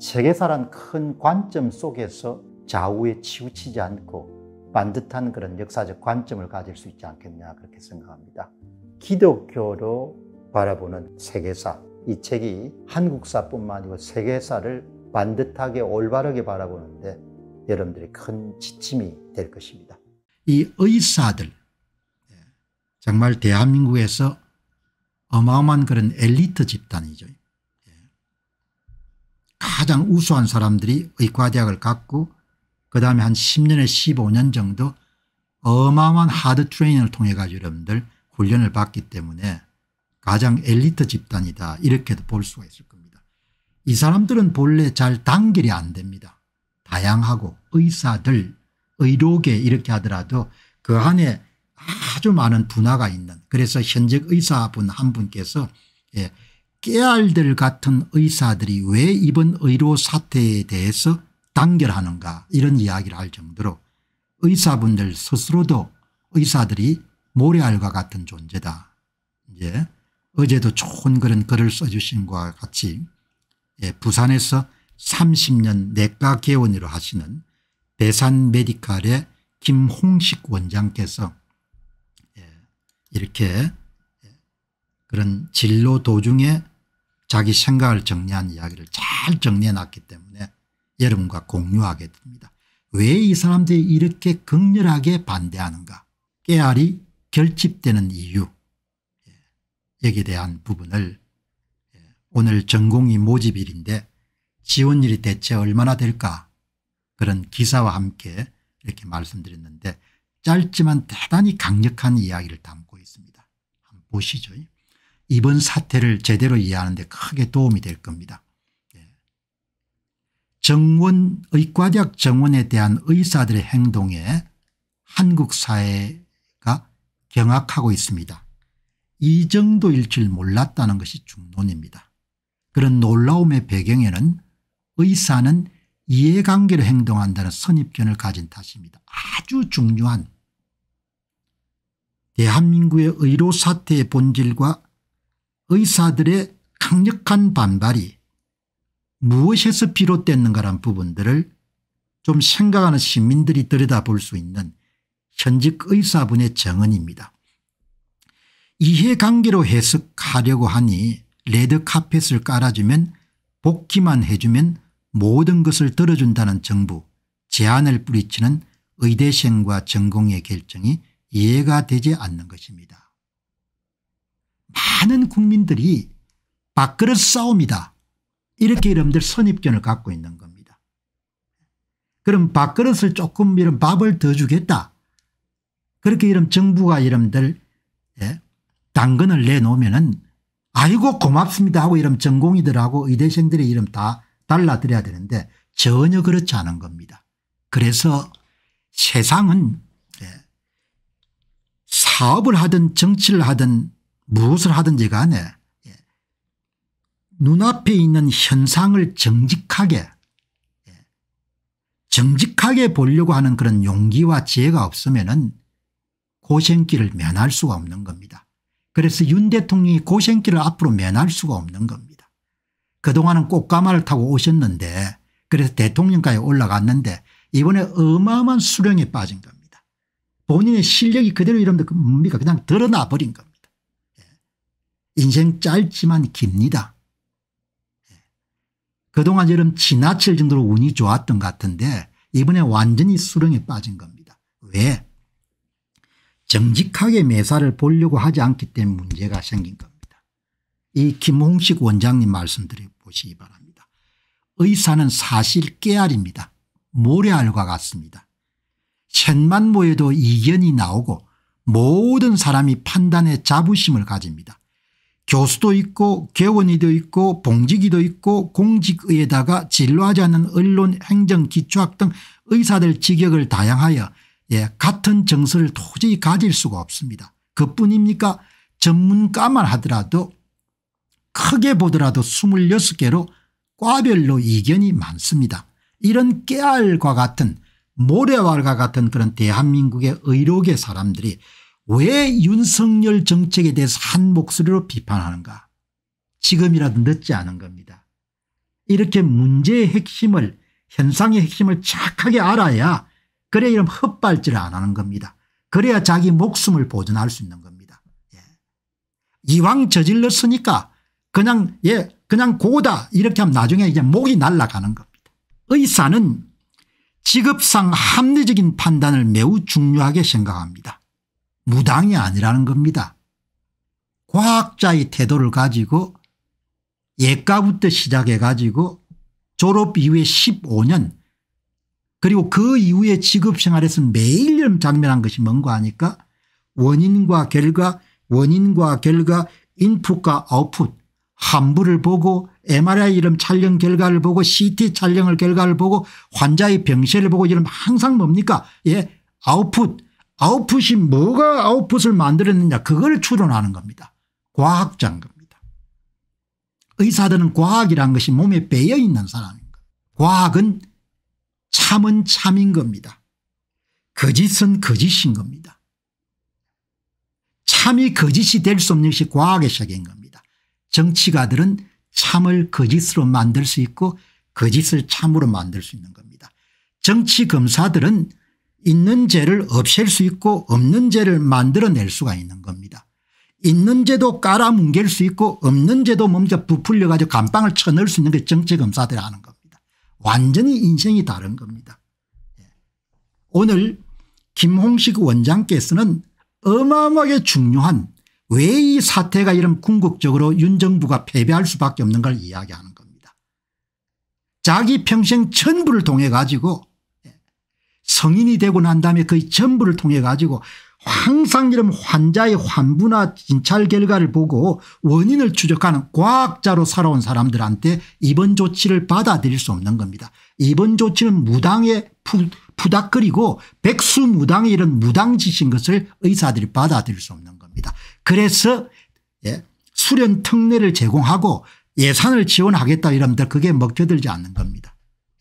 세계사란 큰 관점 속에서 좌우에 치우치지 않고 반듯한 그런 역사적 관점을 가질 수 있지 않겠냐 그렇게 생각합니다. 기독교로 바라보는 세계사 이 책이 한국사뿐만 아니고 세계사를 반듯하게 올바르게 바라보는데 여러분들이 큰 지침이 될 것입니다. 이 의사들 예, 정말 대한민국에서 어마어마한 그런 엘리트 집단이죠. 가장 우수한 사람들이 의과대학을 갔고 그다음에 한 10년에 15년 정도 어마어마한 하드 트레이닝을 통해 가지고 여러분들 훈련을 받기 때문에 가장 엘리트 집단이다 이렇게도 볼 수가 있을 겁니다. 이 사람들은 본래 잘 단결이 안 됩니다. 다양하고 의사들 의료계 이렇게 하더라도 그 안에 아주 많은 분화가 있는 그래서 현직 의사분 한 분께서 예, 깨알들 같은 의사들이 왜 이번 의료 사태에 대해서 단결하는가 이런 이야기를 할 정도로 의사분들 스스로도 의사들이 모래알과 같은 존재다. 이제 어제도 좋은 그런 글을 써주신 것과 같이 예, 부산에서 30년 내과 개원으로 하시는 대산 메디칼의 김홍식 원장께서 예, 이렇게 예, 그런 진로 도중에 자기 생각을 정리한 이야기를 잘 정리해 놨기 때문에 여러분과 공유하게 됩니다. 왜 이 사람들이 이렇게 극렬하게 반대하는가 깨알이 결집되는 이유 예. 여기에 대한 부분을 예. 오늘 전공이 모집일인데 지원율이 대체 얼마나 될까 그런 기사와 함께 이렇게 말씀드렸는데 짧지만 대단히 강력한 이야기를 담고 있습니다. 한번 보시죠. 이번 사태를 제대로 이해하는 데 크게 도움이 될 겁니다. 예. 정원 의과대학 정원에 대한 의사들의 행동에 한국 사회가 경악하고 있습니다. 이 정도일 줄 몰랐다는 것이 중론입니다. 그런 놀라움의 배경에는 의사는 이해관계로 행동한다는 선입견을 가진 탓입니다. 아주 중요한 대한민국의 의료사태의 본질과 의사들의 강력한 반발이 무엇에서 비롯됐는가란 부분들을 좀 생각하는 시민들이 들여다볼 수 있는 현직 의사분의 정언입니다. 이해관계로 해석하려고 하니 레드 카펫을 깔아주면 복귀만 해주면 모든 것을 들어준다는 정부 제안을 뿌리치는 의대생과 전공의 결정이 이해가 되지 않는 것입니다. 많은 국민들이 밥그릇 싸움이다 이렇게 여러분들 선입견을 갖고 있는 겁니다. 그럼 밥그릇을 조금 이런 밥을 더 주겠다 그렇게 이런 정부가 이름들 예? 당근을 내놓으면은 아이고 고맙습니다 하고 이런 전공이들하고 의대생들의 이름 다 달라드려야 되는데 전혀 그렇지 않은 겁니다. 그래서 세상은 예, 사업을 하든 정치를 하든 무엇을 하든지 간에 예. 눈앞에 있는 현상을 정직하게 예. 정직하게 보려고 하는 그런 용기와 지혜가 없으면 은 고생길을 면할 수가 없는 겁니다. 그래서 윤 대통령이 고생길을 앞으로 면할 수가 없는 겁니다. 그동안은 꽃가마를 타고 오셨는데 그래서 대통령까지 올라갔는데 이번에 어마어마한 수령에 빠진 겁니다. 본인의 실력이 그대로 이러면 그 뭡니까 그냥 드러나버린 겁니다. 인생 짧지만 깁니다. 그동안 저럼 지나칠 정도로 운이 좋았던 것 같은데 이번에 완전히 수렁에 빠진 겁니다. 왜? 정직하게 매사를 보려고 하지 않기 때문에 문제가 생긴 겁니다. 이 김홍식 원장님 말씀드려 보시기 바랍니다. 의사는 사실 깨알입니다. 모래알과 같습니다. 셋만 모여도 이견이 나오고 모든 사람이 판단에 자부심을 가집니다. 교수도 있고 개원이도 있고 봉직이도 있고 공직의에다가 진로하지 않는 언론 행정 기초학 등 의사들 직역을 다양하여 예, 같은 정서를 도저히 가질 수가 없습니다. 그뿐입니까 전문가만 하더라도 크게 보더라도 26개로 과별로 이견이 많습니다. 이런 깨알과 같은 모래알과 같은 그런 대한민국의 의료계 사람들이 왜 윤석열 정책에 대해서 한 목소리로 비판하는가 지금이라도 늦지 않은 겁니다. 이렇게 문제의 핵심을 현상의 핵심을 착하게 알아야 그래 이런 헛발질을 안 하는 겁니다. 그래야 자기 목숨을 보존할 수 있는 겁니다. 예. 이왕 저질렀으니까 그냥 예 그냥 고다 이렇게 하면 나중에 이제 목이 날아가는 겁니다. 의사는 직업상 합리적인 판단을 매우 중요하게 생각합니다. 무당이 아니라는 겁니다. 과학자의 태도를 가지고 예가부터 시작해 가지고 졸업 이후에 15년 그리고 그 이후에 직업생활에서 매일 장면한 것이 뭔가 하니까 원인과 결과 원인과 결과 인풋과 아웃풋 환부를 보고 MRI 이름 촬영 결과를 보고 CT 촬영을 결과를 보고 환자의 병세를 보고 이런 항상 뭡니까 예 아웃풋 아웃풋이 뭐가 아웃풋을 만들었느냐 그걸 추론하는 겁니다. 과학자인 겁니다. 의사들은 과학이란 것이 몸에 배어 있는 사람인 겁니다. 과학은 참은 참인 겁니다. 거짓은 그 거짓인 그 겁니다. 참이 거짓이 그 될수 없는 것이 과학의 시작인 겁니다. 정치가들은 참을 거짓으로 만들 수 있고 거짓을 참으로 만들 수 있는 겁니다. 정치검사들은 있는 죄를 없앨 수 있고 없는 죄를 만들어낼 수가 있는 겁니다. 있는 죄도 깔아뭉갤 수 있고 없는 죄도 먼저 부풀려 가지고 감방을 쳐넣을 수 있는 게 정치검사들이 하는 겁니다. 완전히 인생이 다른 겁니다. 예. 오늘 김홍식 원장께서는 어마어마하게 중요한 왜 이 사태가 이런 궁극적으로 윤 정부가 패배할 수밖에 없는 걸 이야기하는 겁니다. 자기 평생 전부를 통해 가지고 성인이 되고 난 다음에 거의 전부를 통해 가지고 항상 이런 환자의 환부나 진찰 결과를 보고 원인을 추적하는 과학자로 살아온 사람들한테 입원 조치를 받아들일 수 없는 겁니다. 입원 조치는 무당의 푸, 닥거리고 백수무당의 이런 무당짓인 것을 의사들이 받아들일 수 없는 겁니다. 그래서 예, 수련 특례를 제공하고 예산을 지원하겠다 이러면 그게 먹혀들지 않는 겁니다.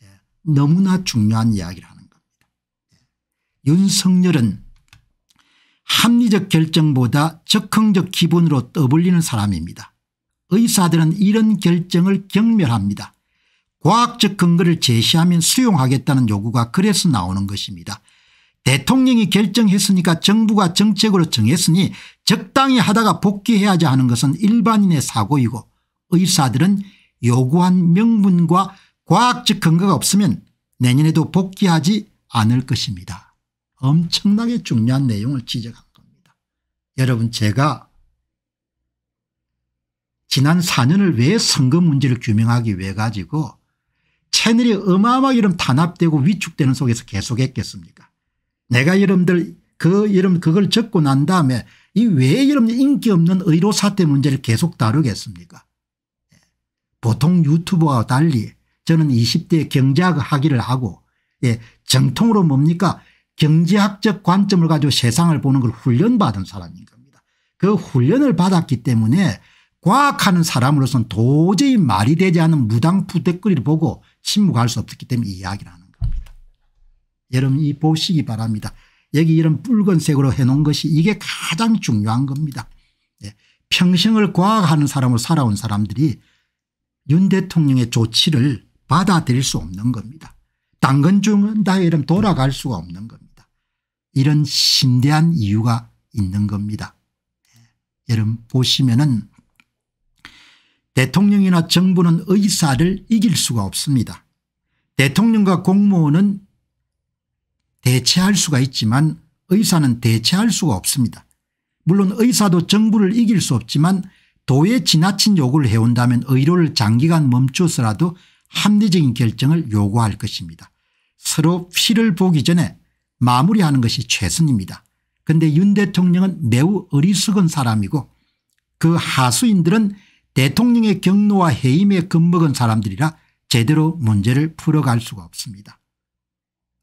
예, 너무나 중요한 이야기를 합니다. 윤석열은 합리적 결정보다 적흥적 기분으로 떠벌리는 사람입니다. 의사들은 이런 결정을 경멸합니다. 과학적 근거를 제시하면 수용하겠다는 요구가 그래서 나오는 것입니다. 대통령이 결정했으니까 정부가 정책으로 정했으니 적당히 하다가 복귀해야지 하는 것은 일반인의 사고이고 의사들은 요구한 명분과 과학적 근거가 없으면 내년에도 복귀하지 않을 것입니다. 엄청나게 중요한 내용을 지적한 겁니다. 여러분 제가 지난 4년을 왜 선거 문제를 규명하기 위해 가지고 채널이 어마어마하게 이런 단합되고 위축되는 속에서 계속했겠습니까 내가 여러분들 그 여러분 그걸 적고 난 다음에 이왜 여러분 인기 없는 의료 사태 문제를 계속 다루겠습니까 보통 유튜버와 달리 저는 20대 경제학 학위를 하고 예, 정통으로 뭡니까 경제학적 관점을 가지고 세상을 보는 걸 훈련받은 사람인 겁니다. 그 훈련을 받았기 때문에 과학하는 사람으로서는 도저히 말이 되지 않는 무당푸 댓글을 보고 침묵할 수 없었기 때문에 이야기를 하는 겁니다. 여러분 이 보시기 바랍니다. 여기 이런 붉은색으로 해놓은 것이 이게 가장 중요한 겁니다. 예. 평생을 과학하는 사람으로 살아온 사람들이 윤 대통령의 조치를 받아들일 수 없는 겁니다. 당근 중은 다 이름 돌아갈 수가 없는 겁니다. 이런 심대한 이유가 있는 겁니다. 예. 여러분 보시면은 대통령이나 정부는 의사를 이길 수가 없습니다. 대통령과 공무원은 대체할 수가 있지만 의사는 대체할 수가 없습니다. 물론 의사도 정부를 이길 수 없지만 도에 지나친 요구를 해온다면 의료를 장기간 멈추어서라도 합리적인 결정을 요구할 것입니다. 서로 피를 보기 전에 마무리하는 것이 최선입니다. 근데 윤 대통령은 매우 어리석은 사람이고 그 하수인들은 대통령의 경로와 해임에 겁먹은 사람들이라 제대로 문제를 풀어갈 수가 없습니다.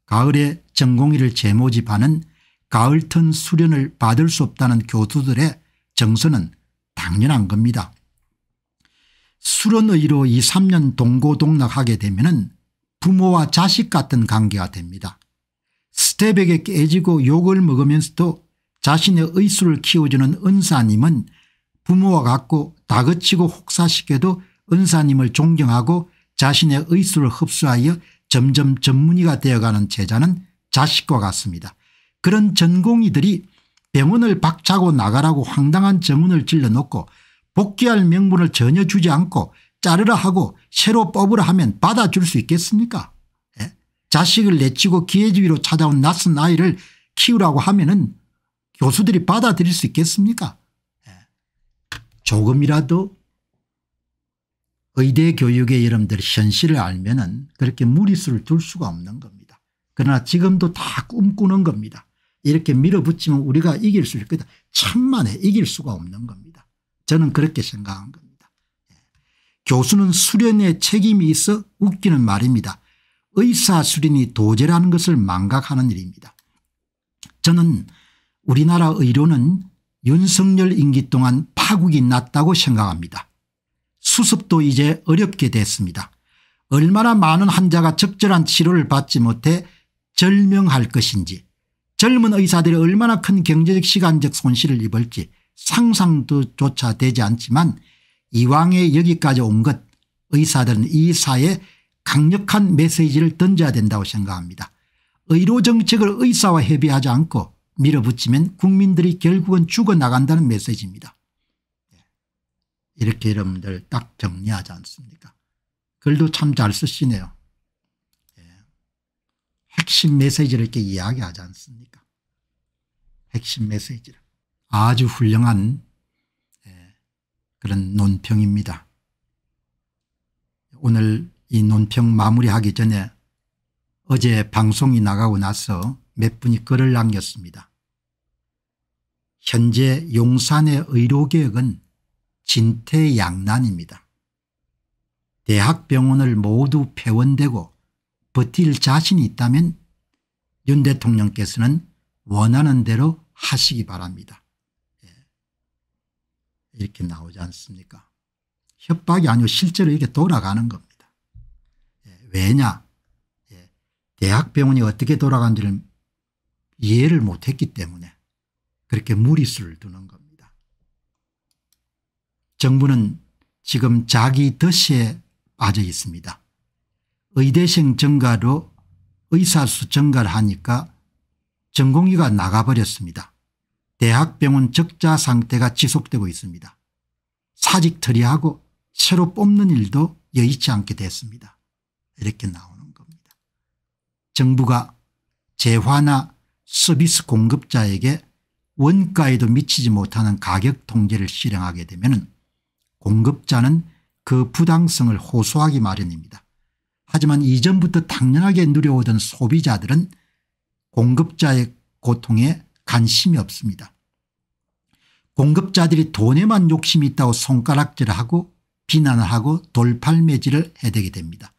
가을에 전공의를 재모집하는 가을턴 수련을 받을 수 없다는 교수들의 정서는 당연한 겁니다. 수련의로 2, 3년 동고동락하게 되면 부모와 자식 같은 관계가 됩니다. 스텝에게 깨지고 욕을 먹으면서도 자신의 의수를 키워주는 은사님은 부모와 같고 다그치고 혹사시켜도 은사님을 존경하고 자신의 의수를 흡수하여 점점 전문의가 되어가는 제자는 자식과 같습니다. 그런 전공의들이 병원을 박차고 나가라고 황당한 정운을 질러놓고 복귀할 명분을 전혀 주지 않고 자르라 하고 새로 뽑으라 하면 받아줄 수 있겠습니까 자식을 내치고 기회주의로 찾아온 낯선 아이를 키우라고 하면 은 교수들이 받아들일 수 있겠습니까 예. 조금이라도 의대 교육의 여러분들 현실을 알면 은 그렇게 무리수를 둘 수가 없는 겁니다. 그러나 지금도 다 꿈꾸는 겁니다. 이렇게 밀어붙이면 우리가 이길 수 있겠다. 천만에 이길 수가 없는 겁니다. 저는 그렇게 생각한 겁니다. 예. 교수는 수련의 책임이 있어 웃기는 말입니다. 의사수련이 도제라는 것을 망각하는 일입니다. 저는 우리나라 의료는 윤석열 임기 동안 파국이 났다고 생각합니다. 수습도 이제 어렵게 됐습니다. 얼마나 많은 환자가 적절한 치료를 받지 못해 절명할 것인지 젊은 의사들이 얼마나 큰 경제적 시간적 손실을 입을지 상상도 조차 되지 않지만 이왕에 여기까지 온 것 의사들은 이 사회 강력한 메시지를 던져야 된다고 생각합니다. 의료 정책을 의사와 협의하지 않고 밀어붙이면 국민들이 결국은 죽어나간다는 메시지입니다. 예. 이렇게 여러분들 딱 정리하지 않습니까 글도 참 잘 쓰시네요. 예. 핵심 메시지를 이렇게 이야기하지 않습니까 핵심 메시지를 아주 훌륭한 예, 그런 논평입니다. 오늘 이 논평 마무리하기 전에 어제 방송이 나가고 나서 몇 분이 글을 남겼습니다. 현재 용산의 의료개혁은 진퇴양난입니다. 대학병원을 모두 폐원되고 버틸 자신이 있다면 윤 대통령께서는 원하는 대로 하시기 바랍니다. 예. 이렇게 나오지 않습니까? 협박이 아니고 실제로 이게 렇 돌아가는 겁니다. 왜냐 예, 대학병원이 어떻게 돌아간지를 이해를 못했기 때문에 그렇게 무리수를 두는 겁니다. 정부는 지금 자기 덫에 빠져 있습니다. 의대생 증가로 의사수 증가를 하니까 전공의가 나가버렸습니다. 대학병원 적자 상태가 지속되고 있습니다. 사직 처리하고 새로 뽑는 일도 여의치 않게 됐습니다. 이렇게 나오는 겁니다. 정부가 재화나 서비스 공급자에게 원가에도 미치지 못하는 가격 통제를 실행하게 되면 공급자는 그 부당성을 호소하기 마련입니다. 하지만 이전부터 당연하게 누려오던 소비자들은 공급자의 고통에 관심이 없습니다. 공급자들이 돈에만 욕심이 있다고 손가락질하고 비난을 하고 돌팔매질을 해대게 됩니다.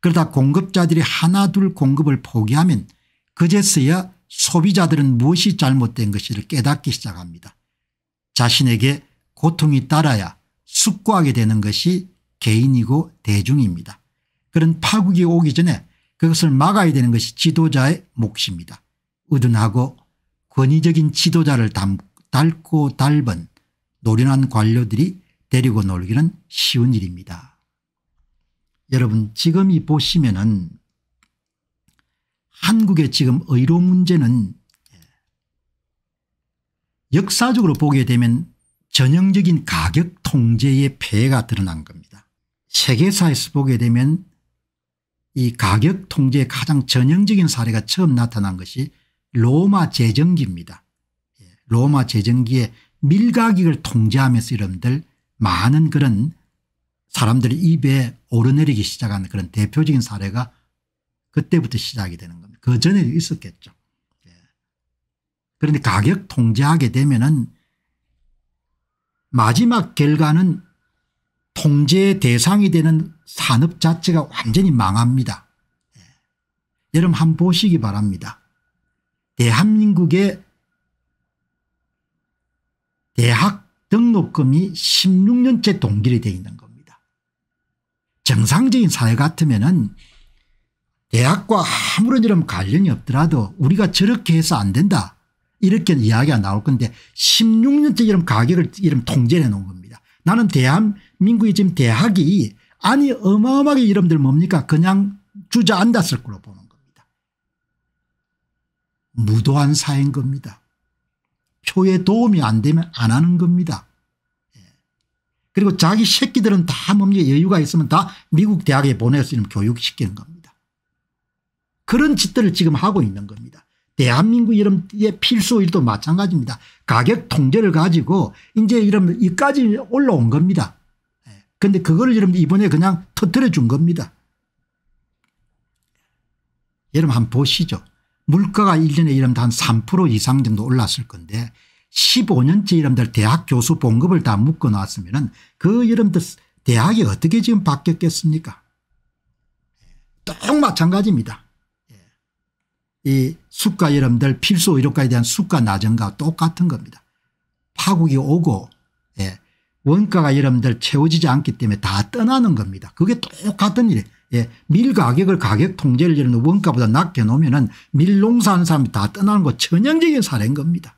그러다 공급자들이 하나둘 공급을 포기하면 그제서야 소비자들은 무엇이 잘못된 것이를 깨닫기 시작합니다. 자신에게 고통이 따라야 숙고하게 되는 것이 개인이고 대중입니다. 그런 파국이 오기 전에 그것을 막아야 되는 것이 지도자의 몫입니다. 의둔하고 권위적인 지도자를 닮고닮은 노련한 관료들이 데리고 놀기는 쉬운 일입니다. 여러분 지금 이 보시면은 한국의 지금 의료 문제는 역사적으로 보게 되면 전형적인 가격 통제의 폐해가 드러난 겁니다. 세계사에서 보게 되면 이 가격 통제의 가장 전형적인 사례가 처음 나타난 것이 로마 재정기입니다. 예, 로마 재정기에 밀가격을 통제하면서 여러분들 많은 그런 사람들이 입에 오르내리기 시작한 그런 대표적인 사례가 그때부터 시작이 되는 겁니다. 그 전에 있었겠죠. 예. 그런데 가격 통제하게 되면은 마지막 결과는 통제 대상이 되는 산업 자체가 완전히 망합니다. 예. 여러분 한 번 보시기 바랍니다. 대한민국의 대학 등록금이 16년째 동결이 되어 있는 겁니다. 정상적인 사회 같으면은 대학과 아무런 이런 관련이 없더라도 우리가 저렇게 해서 안 된다. 이렇게 이야기가 나올 건데 16년째 이런 가격을 이런 통제를 해 놓은 겁니다. 나는 대한민국의 지금 대학이 아니 어마어마하게 이름들 뭡니까 그냥 주저앉았을 거로 보는 겁니다. 무도한 사인 회 겁니다. 표에 도움이 안 되면 안 하는 겁니다. 그리고 자기 새끼들은 다 뭡니까 여유가 있으면 다 미국 대학에 보낼 수 있는 교육시키는 겁니다. 그런 짓들을 지금 하고 있는 겁니다. 대한민국 이름의 필수일도 마찬가지입니다. 가격 통제를 가지고 이제 이름 이까지 올라온 겁니다. 그런데 예. 그거를 이름 이번에 그냥 터뜨려 준 겁니다. 여러분 한번 보시죠. 물가가 1년에 이러면 한 3% 이상 정도 올랐을 건데 15년째 여러분들 대학 교수 봉급을 다 묶어놨으면 그여러분들 대학이 어떻게 지금 바뀌었겠습니까 똑 마찬가지입니다. 예. 이 수가 이름들 필수 의료과에 대한 수가 낮은가 똑같은 겁니다. 파국이 오고 예. 원가가 여러분들 채워지지 않기 때문에 다 떠나는 겁니다. 그게 똑같은 일이에요. 예. 밀가격을 가격 통제를 이런 원가보다 낮게 놓으면 밀농사하는 사람이 다 떠나는 거 전형적인 사례인 겁니다.